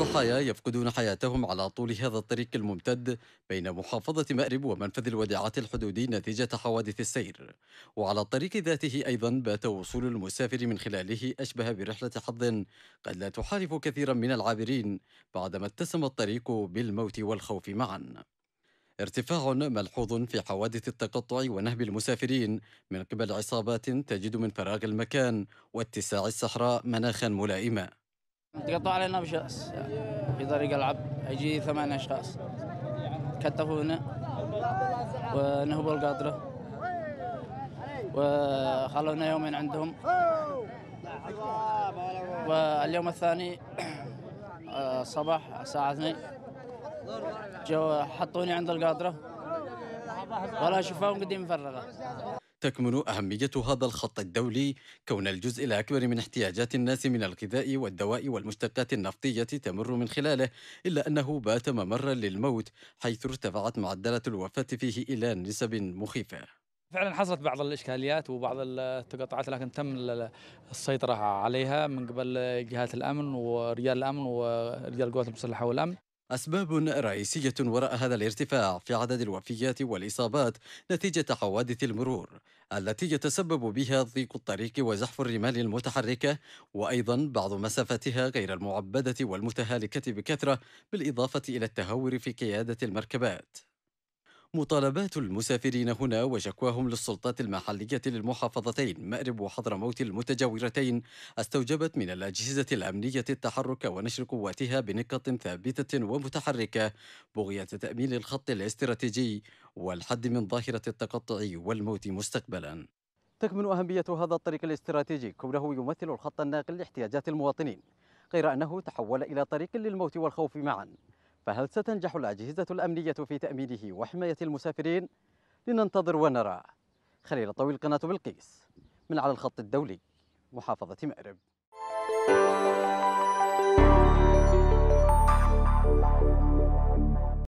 الضحايا يفقدون حياتهم على طول هذا الطريق الممتد بين محافظة مأرب ومنفذ الوديعات الحدودي نتيجة حوادث السير وعلى الطريق ذاته أيضا بات وصول المسافر من خلاله أشبه برحلة حظ قد لا تحالف كثيرا من العابرين بعدما اتسم الطريق بالموت والخوف معا ارتفاع ملحوظ في حوادث التقطع ونهب المسافرين من قبل عصابات تجد من فراغ المكان واتساع الصحراء مناخا ملائما تقطع علينا بشخص في طريق العب يجي ثمان اشخاص كتفونا ونهبوا القادرة وخلونا يومين عندهم واليوم الثاني صباح الساعة 2 جو حطوني عند القادرة ولا شفاهم قديم مفرغة تكمن أهمية هذا الخط الدولي كون الجزء الأكبر من احتياجات الناس من الغذاء والدواء والمشتقات النفطية تمر من خلاله إلا أنه بات ممرا للموت حيث ارتفعت معدلات الوفاة فيه إلى نسب مخيفة فعلا حصلت بعض الاشكاليات وبعض التقاطعات لكن تم السيطره عليها من قبل جهات الامن ورجال الامن ورجال القوات المسلحه والامن أسباب رئيسية وراء هذا الارتفاع في عدد الوفيات والإصابات نتيجة حوادث المرور التي يتسبب بها ضيق الطريق وزحف الرمال المتحركة وأيضا بعض مسافتها غير المعبدة والمتهالكة بكثرة بالإضافة إلى التهور في قيادة المركبات مطالبات المسافرين هنا وشكواهم للسلطات المحلية للمحافظتين مأرب وحضرموت المتجاورتين استوجبت من الأجهزة الأمنية التحرك ونشر قواتها بنقاط ثابتة ومتحركة بغية تأمين الخط الاستراتيجي والحد من ظاهرة التقطع والموت مستقبلا تكمن أهمية هذا الطريق الاستراتيجي كونه يمثل الخط الناقل لاحتياجات المواطنين غير أنه تحول إلى طريق للموت والخوف معا فهل ستنجح الأجهزة الأمنية في تأمينه وحماية المسافرين؟ لننتظر ونرى خليل الطويل قناة بلقيس من على الخط الدولي محافظة مأرب